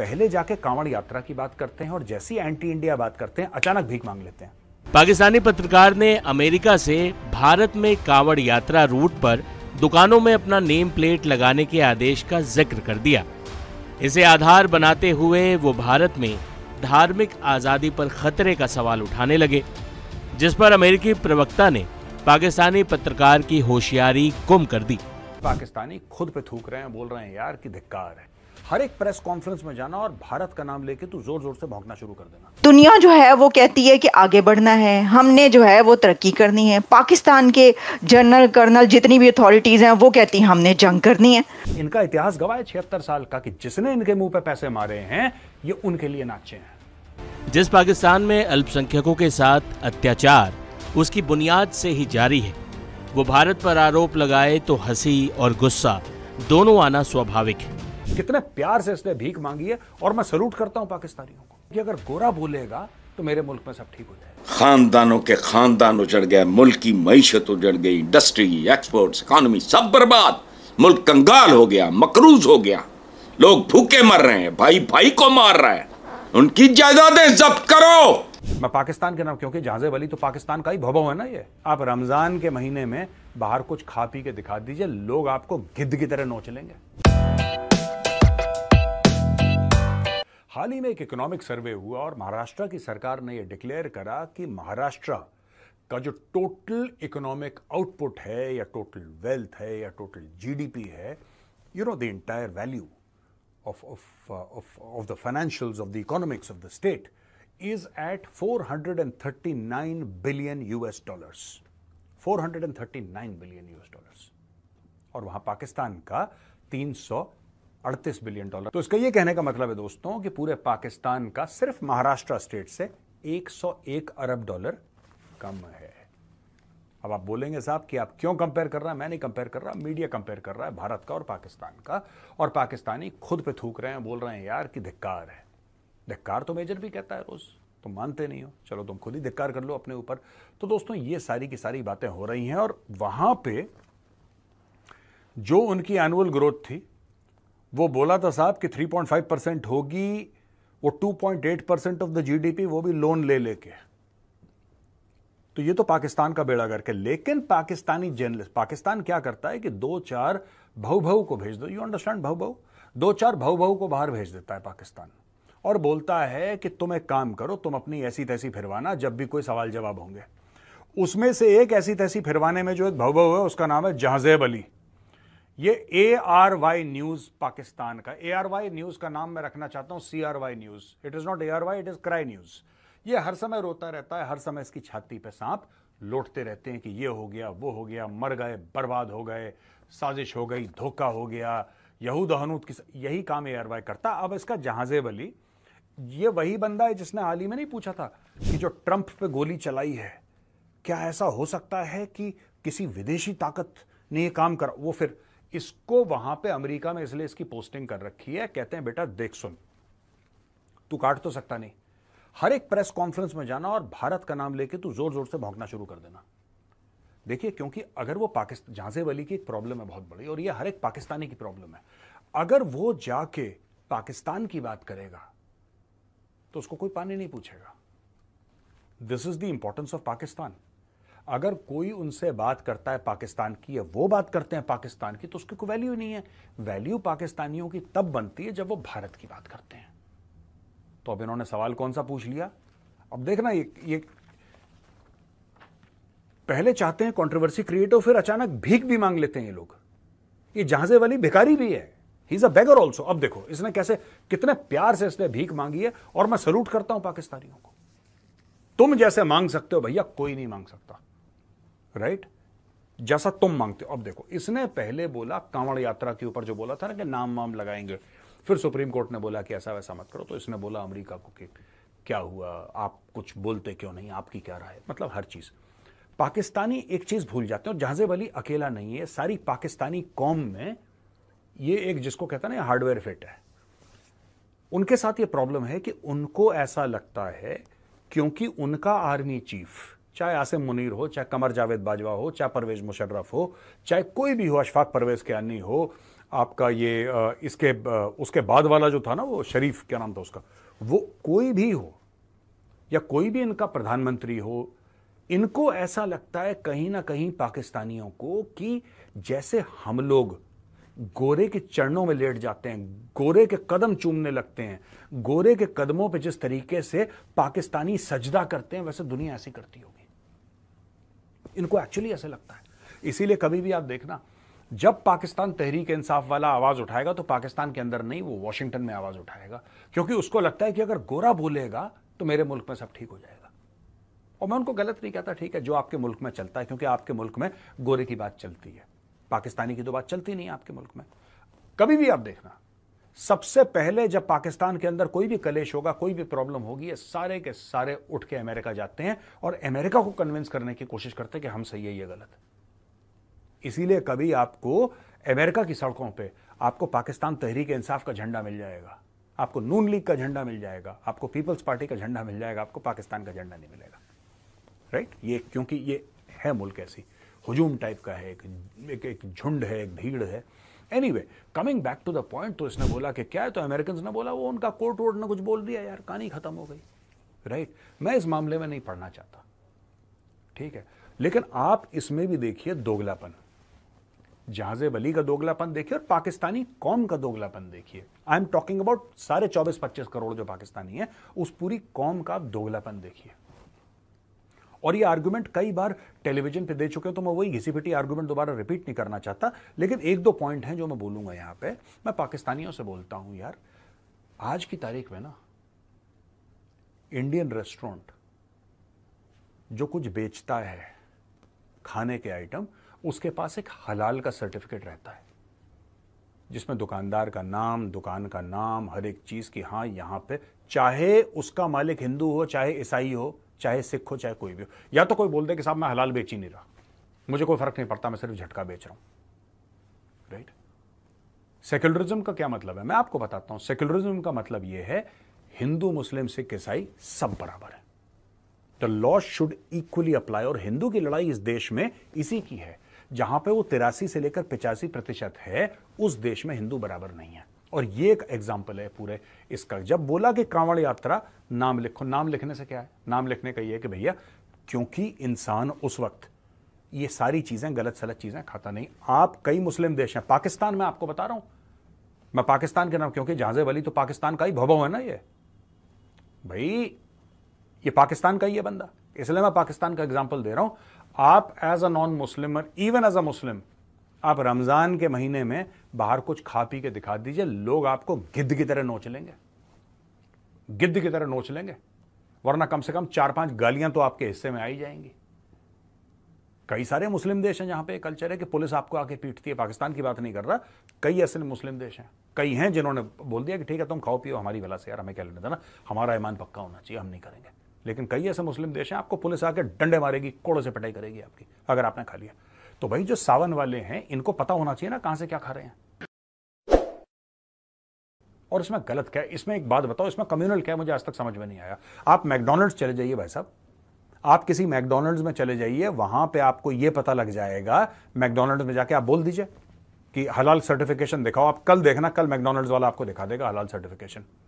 पहले जाके कांवड़ यात्रा की बात करते हैं और जैसी एंटी इंडिया बात करते हैं अचानक भीख मांग लेते हैं पाकिस्तानी पत्रकार ने अमेरिका से भारत में कांवड़ यात्रा रूट पर दुकानों में अपना नेम प्लेट लगाने के आदेश का जिक्र कर दिया इसे आधार बनाते हुए वो भारत में धार्मिक आज़ादी पर खतरे का सवाल उठाने लगे जिस पर अमेरिकी प्रवक्ता ने पाकिस्तानी पत्रकार की होशियारी गुम कर दी पाकिस्तानी खुद पे थूक रहे हैं बोल रहे हैं यार की धिक्कार है हर एक प्रेस कॉन्फ्रेंस में जाना और भारत का नाम लेके तू जोर जोर से भौंकना शुरू कर देना दुनिया जो है वो कहती है कि आगे बढ़ना है हमने जो है वो तरक्की करनी है पाकिस्तान के जनरल कर्नल जितनी भी अथॉरिटीज हैं वो कहती है हमने जंग करनी है इनका इतिहास है छिहत्तर साल का कि जिसने इनके मुंह पे पैसे मारे हैं ये उनके लिए नाचे हैं जिस पाकिस्तान में अल्पसंख्यकों के साथ अत्याचार उसकी बुनियाद से ही जारी है वो भारत पर आरोप लगाए तो हंसी और गुस्सा दोनों आना स्वाभाविक है कितने प्यार से इसने भीख मांगी है और मैं सल्यूट करता हूँ पाकिस्तानियों को कि अगर गोरा बोलेगा तो मेरे मुल्क में सब ठीक हो जाए खानदानों के खानदान उजड़ गए मुल्क की मीशत उजड़ गई इंडस्ट्री एक्सपोर्ट इकॉनमी सब बर्बाद मुल्क कंगाल हो गया मकरूज हो गया लोग भूखे मर रहे हैं भाई भाई को मार रहे हैं उनकी जायदादें जब्त करो मैं पाकिस्तान के नाम क्योंकि जहाजे वाली तो पाकिस्तान का ही भवो है ना ये आप रमजान के महीने में बाहर कुछ खा पी के दिखा दीजिए लोग आपको गिद्ध की तरह नोच लेंगे हाल ही में एक इकोनॉमिक सर्वे हुआ और महाराष्ट्र की सरकार ने यह डिक्लेयर करा कि महाराष्ट्र का जो टोटल इकोनॉमिक आउटपुट है या टोटल वेल्थ है या टोटल जीडीपी है you know the entire value of of of the financials of the economics of the state is at 439 billion US dollars 439 billion US dollars और वहां पाकिस्तान का 300 अड़तीस billion dollar तो इसका यह कहने का मतलब है दोस्तों कि पूरे पाकिस्तान का सिर्फ महाराष्ट्र स्टेट से 101 अरब डॉलर कम है अब आप बोलेंगे साहब कि आप क्यों कंपेयर कर रहा है मैं नहीं कंपेयर कर रहा मीडिया कंपेयर कर रहा है भारत का और पाकिस्तान का और पाकिस्तानी खुद पे थूक रहे हैं बोल रहे हैं यार कि धिक्कार है धिक्कार तो मेजर भी कहता है रोज़ तुम मानते नहीं हो चलो तुम खुद ही धिक्कार कर लो अपने ऊपर तो दोस्तों ये सारी की सारी बातें हो रही हैं और वहां पे जो उनकी एनुअल ग्रोथ थी वो बोला था साहब कि 3.5 परसेंट होगी वो 2.8 परसेंट ऑफ द जीडीपी वो भी लोन ले लेके तो ये तो पाकिस्तान का बेड़ा करके लेकिन पाकिस्तानी जर्नलिस्ट पाकिस्तान क्या करता है कि दो चार भाऊ को भेज दो यू अंडरस्टैंड भाऊ भाऊ दो चार भाऊ भाऊ को बाहर भेज देता है पाकिस्तान और बोलता है कि तुम एक काम करो तुम अपनी ऐसी तैसी फिरवाना जब भी कोई सवाल जवाब होंगे उसमें से एक ऐसी तैसी फिरवाने में जो एक भाव है उसका नाम है जहाजेब अली ये A R Y news Pakistan का ए आर वाई न्यूज का नाम मैं रखना चाहता हूं C R Y news it is not A R Y it is cry news ये हर समय रोता रहता है हर समय इसकी छाती पे सांप लौटते रहते हैं कि ये हो गया वो हो गया मर गए बर्बाद हो गए साजिश हो गई धोखा हो गया यहूद हनूद की यही काम ए आर वाई करता अब इसका जहाजे बली ये वही बंदा है जिसने हाल ही में नहीं पूछा था कि जो ट्रंप पे गोली चलाई है क्या ऐसा हो सकता है कि किसी विदेशी ताकत ने ये काम करा वो फिर इसको वहां पे अमेरिका में इसलिए इसकी पोस्टिंग कर रखी है कहते हैं बेटा देख सुन तू काट तो सकता नहीं हर एक प्रेस कॉन्फ्रेंस में जाना और भारत का नाम लेके तू जोर जोर से भौंकना शुरू कर देना देखिए क्योंकि अगर वो पाकिस्तान झांसे वाली की एक प्रॉब्लम है बहुत बड़ी और ये हर एक पाकिस्तानी की प्रॉब्लम है अगर वो जाके पाकिस्तान की बात करेगा तो उसको कोई पानी नहीं पूछेगा this is the importance of Pakistan अगर कोई उनसे बात करता है पाकिस्तान की या वो बात करते हैं पाकिस्तान की तो उसकी कोई वैल्यू नहीं है वैल्यू पाकिस्तानियों की तब बनती है जब वो भारत की बात करते हैं तो अब इन्होंने सवाल कौन सा पूछ लिया अब देखना ये ये पहले चाहते हैं कॉन्ट्रोवर्सी क्रिएट हो फिर अचानक भीख भी मांग लेते हैं ये लोग ये जहाजे वाली भिखारी भी है he is a beggar also अब देखो इसने कैसे कितने प्यार से इसने भीख मांगी है और मैं सल्यूट करता हूं पाकिस्तानियों को तुम जैसे मांग सकते हो भैया कोई नहीं मांग सकता राइट जैसा तुम मांगते हो अब देखो इसने पहले बोला कांवड़ यात्रा के ऊपर जो बोला था ना कि नाम वाम लगाएंगे फिर सुप्रीम कोर्ट ने बोला कि ऐसा वैसा मत करो तो इसने बोला अमेरिका को कि क्या हुआ आप कुछ बोलते क्यों नहीं आपकी क्या राय मतलब हर चीज़ पाकिस्तानी एक चीज़ भूल जाते हैं और जहाज़ेब अली अकेला नहीं है सारी पाकिस्तानी कौम में ये एक जिसको कहता ना हार्डवेयर फिट है उनके साथ ये प्रॉब्लम है कि उनको ऐसा लगता है क्योंकि उनका आर्मी चीफ चाहे आसिम मुनीर हो चाहे कमर जावेद बाजवा हो चाहे परवेज मुशर्रफ हो चाहे कोई भी हो अशफाक परवेज के अन्नी हो आपका ये इसके उसके बाद वाला जो था ना वो शरीफ क्या नाम था उसका वो कोई भी हो या कोई भी इनका प्रधानमंत्री हो इनको ऐसा लगता है कहीं ना कहीं पाकिस्तानियों को कि जैसे हम लोग गोरे के चरणों में लेट जाते हैं गोरे के कदम चूमने लगते हैं गोरे के कदमों पे जिस तरीके से पाकिस्तानी सजदा करते हैं वैसे दुनिया ऐसी करती होगी इनको एक्चुअली ऐसे लगता है इसीलिए कभी भी आप देखना जब पाकिस्तान तहरीक इंसाफ वाला आवाज उठाएगा तो पाकिस्तान के अंदर नहीं वो वॉशिंगटन में आवाज उठाएगा क्योंकि उसको लगता है कि अगर गोरा बोलेगा तो मेरे मुल्क में सब ठीक हो जाएगा और मैं उनको गलत नहीं कहता ठीक है जो आपके मुल्क में चलता है क्योंकि आपके मुल्क में गोरे की बात चलती है पाकिस्तानी की तो बात चलती नहीं आपके मुल्क में कभी भी आप देखना सबसे पहले जब पाकिस्तान के अंदर कोई भी कलेश होगा कोई भी प्रॉब्लम होगी ये सारे के सारे उठ के अमेरिका जाते हैं और अमेरिका को कन्विंस करने की कोशिश करते हैं कि हम सही है ये गलत इसीलिए कभी आपको अमेरिका की सड़कों पे आपको पाकिस्तान तहरीक इंसाफ का झंडा मिल जाएगा आपको नून लीग का झंडा मिल जाएगा आपको पीपल्स पार्टी का झंडा मिल जाएगा आपको पाकिस्तान का झंडा नहीं मिलेगा राइट ये क्योंकि ये है मुल्क ऐसी हजूम टाइप का है एक एक झुंड है एक भीड़ है anyway coming back to the point तो इसने बोला कि क्या है तो अमेरिकन ने बोला वो उनका कोर्ट वोट ने कुछ बोल दिया यार कहानी खत्म हो गई राइट right? मैं इस मामले में नहीं पढ़ना चाहता ठीक है लेकिन आप इसमें भी देखिए दोगलापन जहाजे बली का दोगलापन देखिए और पाकिस्तानी कौम का दोगलापन देखिए आई एम टॉकिंग अबाउट सारे चौबीस पच्चीस करोड़ जो पाकिस्तानी है उस पूरी कौम का दोगलापन देखिए और ये आर्ग्यूमेंट कई बार टेलीविजन पे दे चुके हैं तो मैं वही घिसी पिटी आर्ग्यूमेंट दोबारा रिपीट नहीं करना चाहता लेकिन एक दो पॉइंट हैं जो मैं बोलूंगा यहाँ पे मैं पाकिस्तानियों से बोलता हूँ यार आज की तारीख में ना इंडियन रेस्टोरेंट जो कुछ बेचता है खाने के आइटम उसके पास एक हलाल का सर्टिफिकेट रहता है जिसमें दुकानदार का नाम दुकान का नाम हर एक चीज़ की हाँ यहां पे चाहे उसका मालिक हिंदू हो चाहे ईसाई हो चाहे सिख हो चाहे कोई भी हो या तो कोई बोल दे कि साहब मैं हलाल बेच ही नहीं रहा मुझे कोई फर्क नहीं पड़ता मैं सिर्फ झटका बेच रहा हूं राइट सेक्युलरिज्म का क्या मतलब है मैं आपको बताता हूं सेक्युलरिज्म का मतलब यह है हिंदू मुस्लिम सिख ईसाई सब बराबर है the law should equally apply और हिंदू की लड़ाई इस देश में इसी की है जहां पे वो तिरासी से लेकर पिचासी प्रतिशत है उस देश में हिंदू बराबर नहीं है और ये एक एग्जाम्पल है पूरे इसका जब बोला कि कांवड़ यात्रा नाम लिखो नाम लिखने से क्या है नाम लिखने का ये है कि भैया क्योंकि इंसान उस वक्त ये सारी चीज़ें गलत सलत चीज़ें खाता नहीं आप कई मुस्लिम देश हैं पाकिस्तान में आपको बता रहा हूं मैं पाकिस्तान के नाम क्योंकि जहाज़े वाली तो पाकिस्तान का ही भवो है ना ये भाई ये पाकिस्तान का ही है बंदा इसलिए मैं पाकिस्तान का एग्जाम्पल दे रहा हूं आप as a non Muslim even as a Muslim आप रमज़ान के महीने में बाहर कुछ खा पी के दिखा दीजिए लोग आपको गिद्ध की तरह नोच लेंगे गिद्ध की तरह नोच लेंगे वरना कम से कम चार पांच गालियां तो आपके हिस्से में आई जाएंगी कई सारे मुस्लिम देश हैं जहां पे कल्चर है कि पुलिस आपको आके पीटती है पाकिस्तान की बात नहीं कर रहा कई ऐसे मुस्लिम देश हैं कई हैं जिन्होंने बोल दिया कि ठीक है तुम खाओ पियो हमारी वाला से यार हमें क्या लेने देना हमारा ईमान पक्का होना चाहिए हम नहीं करेंगे लेकिन कई ऐसे मुस्लिम देश हैं आपको पुलिस आके डंडे मारेगी कोड़ों से पिटाई करेगी आपकी अगर आपने खा लिया तो भाई जो सावन वाले हैं इनको पता होना चाहिए ना कहां से क्या खा रहे हैं और इसमें गलत क्या है इसमें एक बात बताओ इसमें कम्युनल क्या है मुझे आज तक समझ में नहीं आया आप मैकडोनल्ड्स चले जाइए भाई साहब आप किसी मैकडोनल्ड्स में चले जाइए वहां पे आपको यह पता लग जाएगा मैकडोनल्ड्स में जाके आप बोल दीजिए कि हलाल सर्टिफिकेशन दिखाओ आप कल देखना कल मैकडोनल्ड्स वाला आपको दिखा देगा हलाल सर्टिफिकेशन